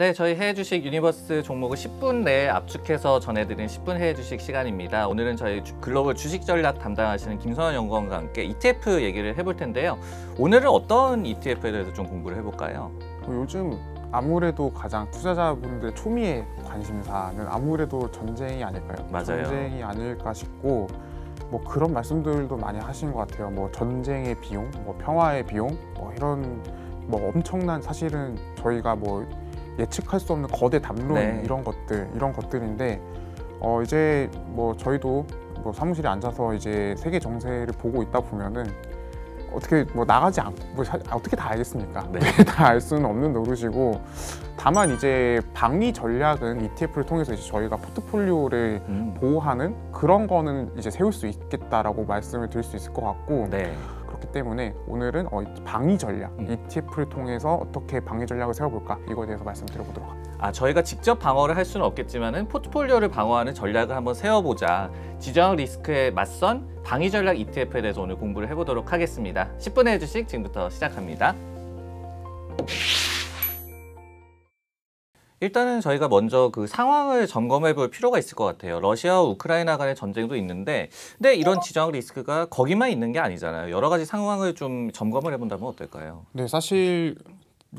네, 저희 해외 주식 유니버스 종목을 10분 내에 압축해서 전해드린 10분 해외 주식 시간입니다. 오늘은 저희 글로벌 주식 전략 담당하시는 김선원 연구원과 함께 ETF 얘기를 해볼 텐데요. 오늘은 어떤 ETF에 대해서 좀 공부를 해볼까요? 어, 요즘 아무래도 가장 투자자분들의 초미의 관심사는 아무래도 전쟁이 아닐까요? 맞아요. 전쟁이 아닐까 싶고 뭐 그런 말씀들도 많이 하신 것 같아요. 뭐 전쟁의 비용, 뭐 평화의 비용, 뭐 이런 뭐 엄청난 사실은 저희가 뭐 예측할 수 없는 거대 담론 네. 이런 것들 이런 것들인데 어 이제 뭐 저희도 뭐 사무실에 앉아서 이제 세계 정세를 보고 있다 보면은 어떻게 뭐 나가지 않고 뭐 어떻게 다 알겠습니까? 네. 다 알 수는 없는 노릇이고 다만 이제 방위 전략은 ETF를 통해서 이제 저희가 포트폴리오를 음. 보호하는 그런 거는 이제 세울 수 있겠다라고 말씀을 드릴 수 있을 것 같고 네. 그기 때문에 오늘은 어, 방위 전략, 음. ETF를 통해서 어떻게 방위 전략을 세워볼까 이거에 대해서 말씀드려보도록 하겠습니다 아, 저희가 직접 방어를 할 수는 없겠지만 포트폴리오를 방어하는 전략을 한번 세워보자. 지정 리스크에 맞선 방위 전략 ETF에 대해서 오늘 공부를 해보도록 하겠습니다. 10분의 1주씩 지금부터 시작합니다. 일단은 저희가 먼저 그 상황을 점검해 볼 필요가 있을 것 같아요. 러시아와 우크라이나 간의 전쟁도 있는데 근데 이런 어? 지정학 리스크가 거기만 있는 게 아니잖아요. 여러 가지 상황을 좀 점검을 해본다면 어떨까요? 네, 사실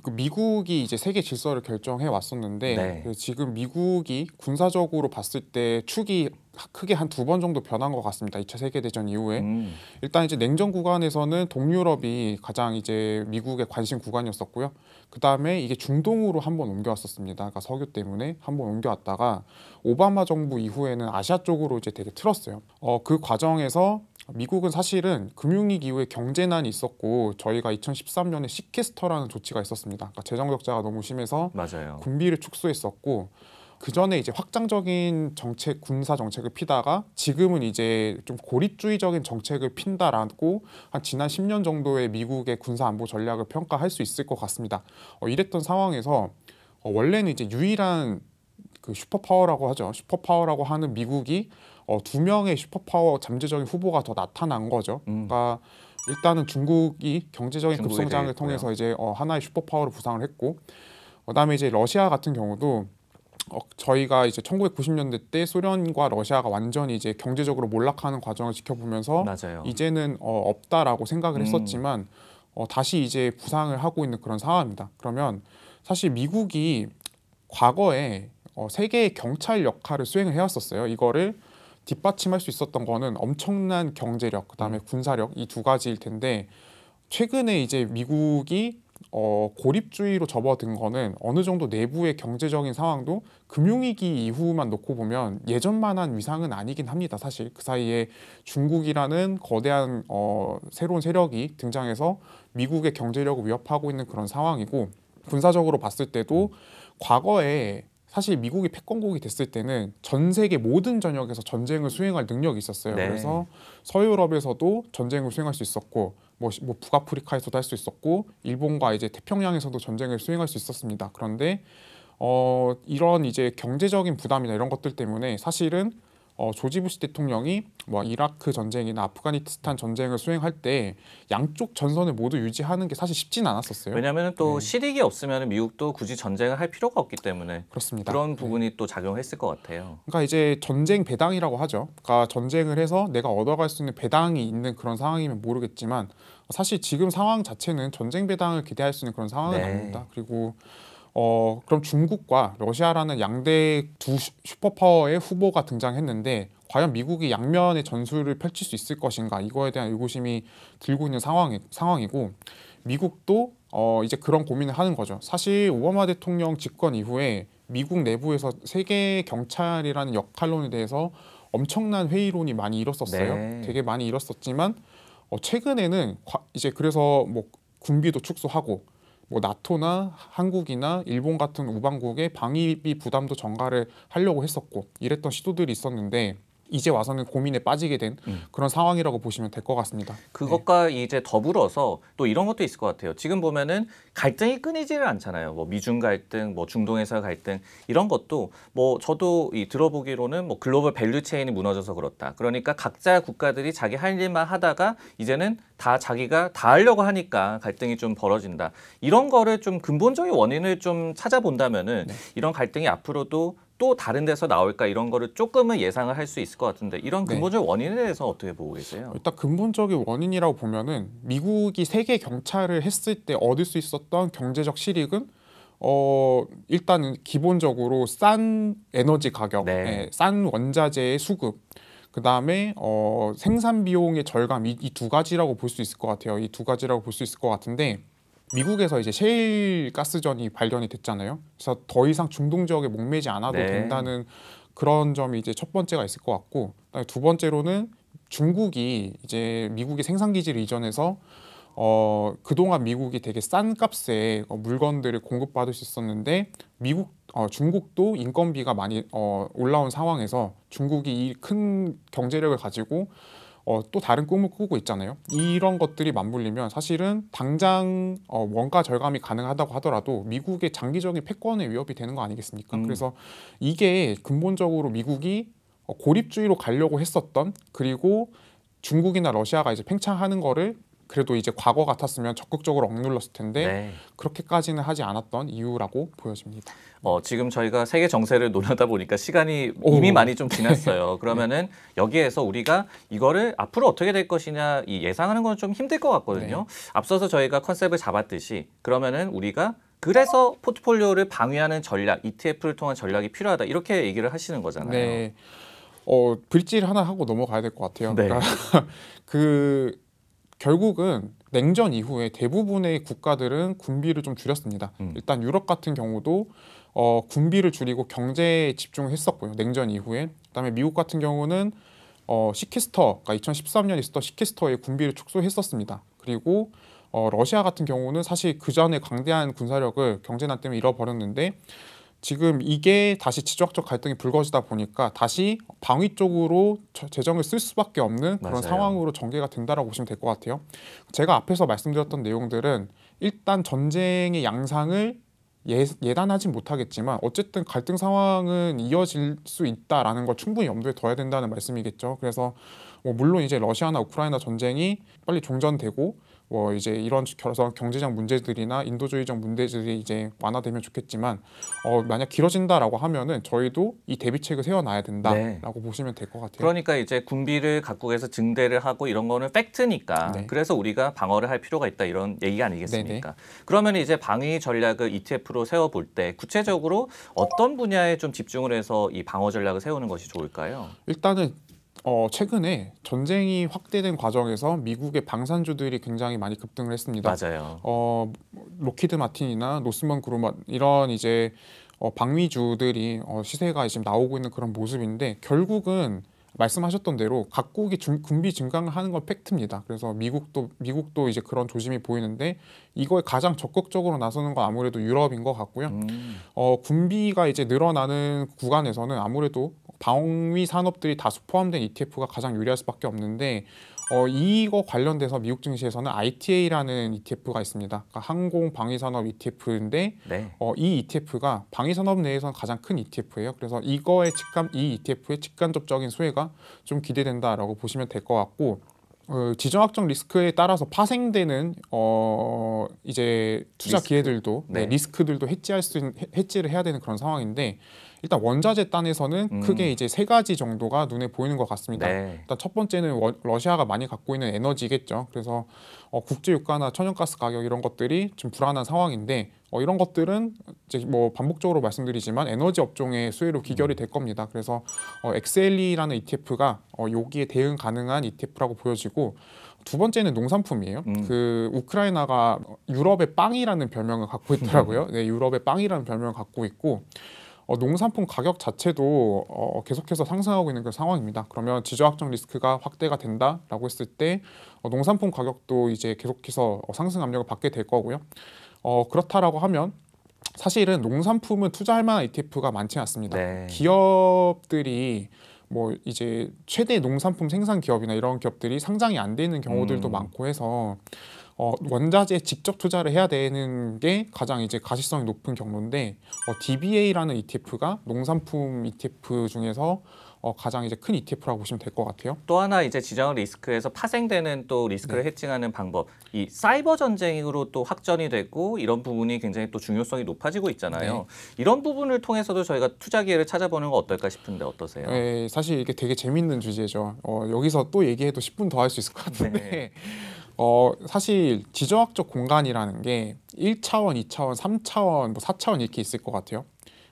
그 미국이 이제 세계 질서를 결정해 왔었는데 네. 그 지금 미국이 군사적으로 봤을 때 축이 크게 한 두 번 정도 변한 것 같습니다. 2차 세계대전 이후에 음. 일단 이제 냉전 구간에서는 동유럽이 가장 이제 미국의 관심 구간이었었고요. 그 다음에 이게 중동으로 한번 옮겨왔었습니다. 그러니까 석유 때문에 한번 옮겨왔다가 오바마 정부 이후에는 아시아 쪽으로 이제 되게 틀었어요. 어, 그 과정에서 미국은 사실은 금융위기 이후에 경제난이 있었고 저희가 2013년에 시캐스터라는 조치가 있었습니다. 그러니까 재정 적자가 너무 심해서 맞아요. 군비를 축소했었고 그 전에 이제 확장적인 정책, 군사 정책을 피다가 지금은 이제 좀 고립주의적인 정책을 핀다라고 한 지난 10년 정도의 미국의 군사 안보 전략을 평가할 수 있을 것 같습니다. 어, 이랬던 상황에서 어, 원래는 이제 유일한 그 슈퍼파워라고 하죠. 슈퍼파워라고 하는 미국이 어, 두 명의 슈퍼파워 잠재적인 후보가 더 나타난 거죠. 음. 그러니까 일단은 중국이 경제적인 급성장을 통해서 이제 어, 하나의 슈퍼파워로 부상을 했고 그다음에 이제 러시아 같은 경우도 어, 저희가 이제 1990년대 때 소련과 러시아가 완전히 이제 경제적으로 몰락하는 과정을 지켜보면서 맞아요. 이제는 어, 없다라고 생각을 음. 했었지만 음. 어, 다시 이제 부상을 하고 있는 그런 상황입니다. 그러면 사실 미국이 과거에 어, 세계 경찰 역할을 수행을 해왔었어요. 이거를 뒷받침할 수 있었던 거는 엄청난 경제력, 그다음에 음. 군사력 이 두 가지일 텐데 최근에 이제 미국이 어, 고립주의로 접어든 거는 어느 정도 내부의 경제적인 상황도 금융위기 이후만 놓고 보면 예전만한 위상은 아니긴 합니다. 사실 그 사이에 중국이라는 거대한 어, 새로운 세력이 등장해서 미국의 경제력을 위협하고 있는 그런 상황이고 군사적으로 봤을 때도 과거에 사실 미국이 패권국이 됐을 때는 전 세계 모든 전역에서 전쟁을 수행할 능력이 있었어요. 네. 그래서 서유럽에서도 전쟁을 수행할 수 있었고 뭐, 뭐 북아프리카에서도 할 수 있었고 일본과 이제 태평양에서도 전쟁을 수행할 수 있었습니다. 그런데 어, 이런 이제 경제적인 부담이나 이런 것들 때문에 사실은 어, 조지 부시 대통령이 뭐 이라크 전쟁이나 아프가니스탄 전쟁을 수행할 때 양쪽 전선을 모두 유지하는 게 사실 쉽진 않았었어요. 왜냐하면 또 네. 실익이 없으면 미국도 굳이 전쟁을 할 필요가 없기 때문에 그렇습니다. 그런 부분이 네. 또 작용했을 것 같아요. 그러니까 이제 전쟁 배당이라고 하죠. 그러니까 전쟁을 해서 내가 얻어갈 수 있는 배당이 있는 그런 상황이면 모르겠지만 사실 지금 상황 자체는 전쟁 배당을 기대할 수 있는 그런 상황은 네. 아닙니다. 그리고 어, 그럼 중국과 러시아라는 양대 두 슈퍼파워의 후보가 등장했는데 과연 미국이 양면의 전술을 펼칠 수 있을 것인가 이거에 대한 의구심이 들고 있는 상황이, 상황이고 미국도 어, 이제 그런 고민을 하는 거죠. 사실 오바마 대통령 집권 이후에 미국 내부에서 세계 경찰이라는 역할론에 대해서 엄청난 회의론이 많이 일었었어요. 네. 되게 많이 일었었지만 어, 최근에는 과, 이제 그래서 뭐 군비도 축소하고 뭐 나토나 한국이나 일본 같은 우방국의 방위비 부담도 전가를 하려고 했었고 이랬던 시도들이 있었는데 이제 와서는 고민에 빠지게 된 음. 그런 상황이라고 보시면 될 것 같습니다. 그것과 네. 이제 더불어서 또 이런 것도 있을 것 같아요. 지금 보면은 갈등이 끊이지를 않잖아요. 뭐 미중 갈등, 뭐 중동에서 갈등 이런 것도 뭐 저도 이 들어보기로는 뭐 글로벌 밸류 체인이 무너져서 그렇다. 그러니까 각자 국가들이 자기 할 일만 하다가 이제는 다 자기가 다 하려고 하니까 갈등이 좀 벌어진다. 이런 거를 좀 근본적인 원인을 좀 찾아본다면은 네. 이런 갈등이 앞으로도 또 다른 데서 나올까 이런 거를 조금은 예상을 할 수 있을 것 같은데 이런 네. 근본적인 네. 원인에 대해서 어떻게 보고 계세요? 일단 근본적인 원인이라고 보면은 미국이 세계 경찰을 했을 때 얻을 수 있었던 경제적 실익은 어 일단은 기본적으로 싼 에너지 가격, 네. 네, 싼 원자재의 수급 그 다음에 어, 생산 비용의 절감 이 두 가지라고 볼 수 있을 것 같아요. 이 두 가지라고 볼 수 있을 것 같은데 미국에서 이제 셰일 가스전이 발견이 됐잖아요. 그래서 더 이상 중동 지역에 목매지 않아도 네. 된다는 그런 점이 이제 첫 번째가 있을 것 같고 두 번째로는 중국이 이제 미국의 생산 기지를 이전해서 어, 그동안 미국이 되게 싼 값에 물건들을 공급받을 수 있었는데 미국 어, 중국도 인건비가 많이 어, 올라온 상황에서 중국이 이 큰 경제력을 가지고 어, 또 다른 꿈을 꾸고 있잖아요. 이런 것들이 맞물리면 사실은 당장 어, 원가 절감이 가능하다고 하더라도 미국의 장기적인 패권의 위협이 되는 거 아니겠습니까? 음. 그래서 이게 근본적으로 미국이 어, 고립주의로 가려고 했었던 그리고 중국이나 러시아가 이제 팽창하는 거를 그래도 이제 과거 같았으면 적극적으로 억눌렀을 텐데 네. 그렇게까지는 하지 않았던 이유라고 보여집니다. 어, 지금 저희가 세계 정세를 논하다 보니까 시간이 이미 많이 좀 지났어요. 그러면은 네. 여기에서 우리가 이거를 앞으로 어떻게 될 것이냐 이 예상하는 건 좀 힘들 것 같거든요. 네. 앞서서 저희가 컨셉을 잡았듯이 그러면은 우리가 그래서 포트폴리오를 방해하는 전략, ETF를 통한 전략이 필요하다 이렇게 얘기를 하시는 거잖아요. 네. 어, 브릿지를 하나 하고 넘어가야 될 것 같아요. 네. 그러니까 그 결국은 냉전 이후에 대부분의 국가들은 군비를 좀 줄였습니다. 음. 일단 유럽 같은 경우도 어, 군비를 줄이고 경제에 집중했었고요. 냉전 이후에 그다음에 미국 같은 경우는 어, 시키스터 그러니까 2013년 있었던 시키스터의 군비를 축소했었습니다. 그리고 어, 러시아 같은 경우는 사실 그 전에 강대한 군사력을 경제난 때문에 잃어버렸는데 지금 이게 다시 지적적 갈등이 불거지다 보니까 다시 방위 쪽으로 재정을 쓸 수밖에 없는 그런 맞아요. 상황으로 전개가 된다라고 보시면 될 것 같아요. 제가 앞에서 말씀드렸던 내용들은 일단 전쟁의 양상을 예, 예단하지 못하겠지만 어쨌든 갈등 상황은 이어질 수 있다라는 걸 충분히 염두에 둬야 된다는 말씀이겠죠. 그래서 뭐 물론 이제 러시아나 우크라이나 전쟁이 빨리 종전되고 뭐 이제 이런 결선 경제적 문제들이나 인도주의적 문제들이 이제 완화되면 좋겠지만 어 만약 길어진다라고 하면은 저희도 이 대비책을 세워놔야 된다라고 네. 보시면 될 것 같아요. 그러니까 이제 군비를 각국에서 증대를 하고 이런 거는 팩트니까 네. 그래서 우리가 방어를 할 필요가 있다 이런 얘기 아니겠습니까? 네네. 그러면 이제 방위 전략을 ETF로 세워볼 때 구체적으로 어떤 분야에 좀 집중을 해서 이 방어 전략을 세우는 것이 좋을까요? 일단은 어, 최근에 전쟁이 확대된 과정에서 미국의 방산주들이 굉장히 많이 급등을 했습니다. 맞아요. 어, 로키드 마틴이나 노스먼 그루먼 이런 이제 어, 방위주들이 어, 시세가 지금 나오고 있는 그런 모습인데 결국은 말씀하셨던 대로 각국이 중, 군비 증강을 하는 건 팩트입니다. 그래서 미국도 미국도 이제 그런 조짐이 보이는데 이거에 가장 적극적으로 나서는 건 아무래도 유럽인 것 같고요. 음. 어, 군비가 이제 늘어나는 구간에서는 아무래도 방위 산업들이 다수 포함된 ETF가 가장 유리할 수밖에 없는데 어, 이거 관련돼서 미국 증시에서는 ITA라는 ETF가 있습니다. 그러니까 항공 방위 산업 ETF인데 네. 어, 이 ETF가 방위 산업 내에서는 가장 큰 ETF예요. 그래서 이거의 직감 이 ETF의 직간접적인 수혜가 좀 기대된다라고 보시면 될 것 같고 어, 지정학적 리스크에 따라서 파생되는 어 이제 투자 리스크. 기회들도 네. 네, 리스크들도 해지할 수 있는, 해지를 해야 되는 그런 상황인데 일단 원자재 단에서는 음. 크게 이제 세 가지 정도가 눈에 보이는 것 같습니다. 네. 일단 첫 번째는 워, 러시아가 많이 갖고 있는 에너지겠죠. 그래서 어, 국제 유가나 천연가스 가격 이런 것들이 좀 불안한 상황인데 어, 이런 것들은 이제 뭐 반복적으로 말씀드리지만 에너지 업종의 수혜로 귀결이 될 겁니다. 그래서 어, XLE라는 ETF가 어, 여기에 대응 가능한 ETF라고 보여지고 두 번째는 농산품이에요. 음. 그 우크라이나가 어, 유럽의 빵이라는 별명을 갖고 있더라고요. 네, 유럽의 빵이라는 별명을 갖고 있고 어, 농산품 가격 자체도 어, 계속해서 상승하고 있는 그 상황입니다. 그러면 지저학적 리스크가 확대가 된다라고 했을 때 어, 농산품 가격도 이제 계속해서 어, 상승 압력을 받게 될 거고요. 어, 그렇다라고 하면 사실은 농산품은 투자할 만한 ETF가 많지 않습니다. 네. 기업들이 뭐 이제 최대 농산품 생산 기업이나 이런 기업들이 상장이 안 되는 경우들도 음. 많고 해서 어, 원자재에 직접 투자를 해야 되는 게 가장 이제 가시성이 높은 경로인데 어, DBA라는 ETF가 농산품 ETF 중에서 어, 가장 이제 큰 ETF라고 보시면 될 것 같아요. 또 하나 이제 지정 리스크에서 파생되는 또 리스크를 네. 해칭하는 방법, 이 사이버 전쟁으로 또 확전이 되고 이런 부분이 굉장히 또 중요성이 높아지고 있잖아요. 네. 이런 부분을 통해서도 저희가 투자 기회를 찾아보는 건 어떨까 싶은데 어떠세요? 네, 사실 이게 되게 재밌는 주제죠. 어, 여기서 또 얘기해도 10분 더 할 수 있을 것 같은데. 네. 어, 사실 지정학적 공간이라는 게 1차원, 2차원, 3차원, 뭐 4차원 이렇게 있을 것 같아요.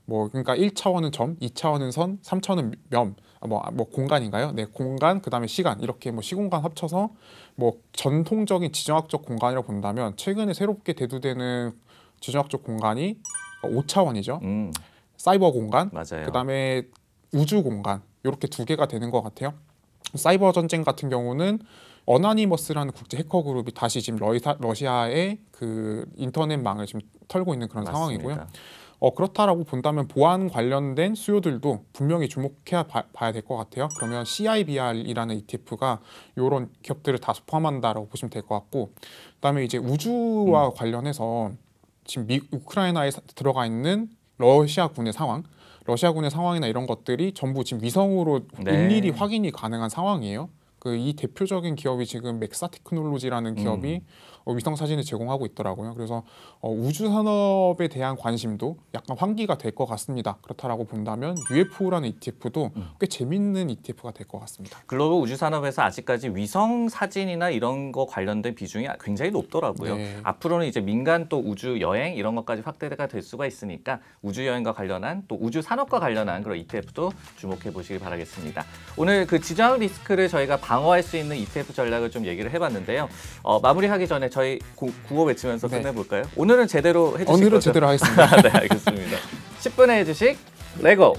뭐 그러니까 1차원은 점, 2차원은 선, 3차원은 면, 아, 뭐, 아, 뭐 공간인가요? 네, 공간, 그 다음에 시간 이렇게 뭐 시공간 합쳐서 뭐 전통적인 지정학적 공간이라고 본다면 최근에 새롭게 대두되는 지정학적 공간이 5차원이죠. 음. 사이버 공간, 그 다음에 우주 공간 이렇게 두 개가 되는 것 같아요. 사이버 전쟁 같은 경우는 어나니머스라는 국제 해커 그룹이 다시 지금 러시아, 러시아의 그 인터넷망을 지금 털고 있는 그런 맞습니다. 상황이고요. 어, 그렇다라고 본다면 보안 관련된 수요들도 분명히 주목해야 봐, 야될 것 같아요. 그러면 CIBR이라는 ETF가 이런 기업들을 다 포함한다라고 보시면 될 것 같고, 그다음에 이제 우주와 음. 관련해서 지금 미, 우크라이나에 들어가 있는 러시아군의 상황, 러시아군의 상황이나 이런 것들이 전부 지금 위성으로 네. 일일이 확인이 가능한 상황이에요. 그이 대표적인 기업이 지금 맥사 테크놀로지라는 기업이 음. 어, 위성 사진을 제공하고 있더라고요. 그래서 어, 우주 산업에 대한 관심도 약간 환기가 될 것 같습니다. 그렇다라고 본다면 UFO라는 ETF도 음. 꽤 재밌는 ETF가 될 것 같습니다. 글로벌 우주 산업에서 아직까지 위성 사진이나 이런 거 관련된 비중이 굉장히 높더라고요. 네. 앞으로는 이제 민간 또 우주 여행 이런 것까지 확대가 될 수가 있으니까 우주 여행과 관련한 또 우주 산업과 관련한 그런 ETF도 주목해 보시길 바라겠습니다. 오늘 그 지정 리스크를 저희가 방어할 수 있는 ETF 전략을 좀 얘기를 해봤는데요. 어, 마무리하기 전에 저희 구, 호 외치면서 네. 끝내볼까요? 오늘은 제대로 해주실 오늘은 거죠? 제대로 하겠습니다. 네, 알겠습니다. 10분의 주식 레고!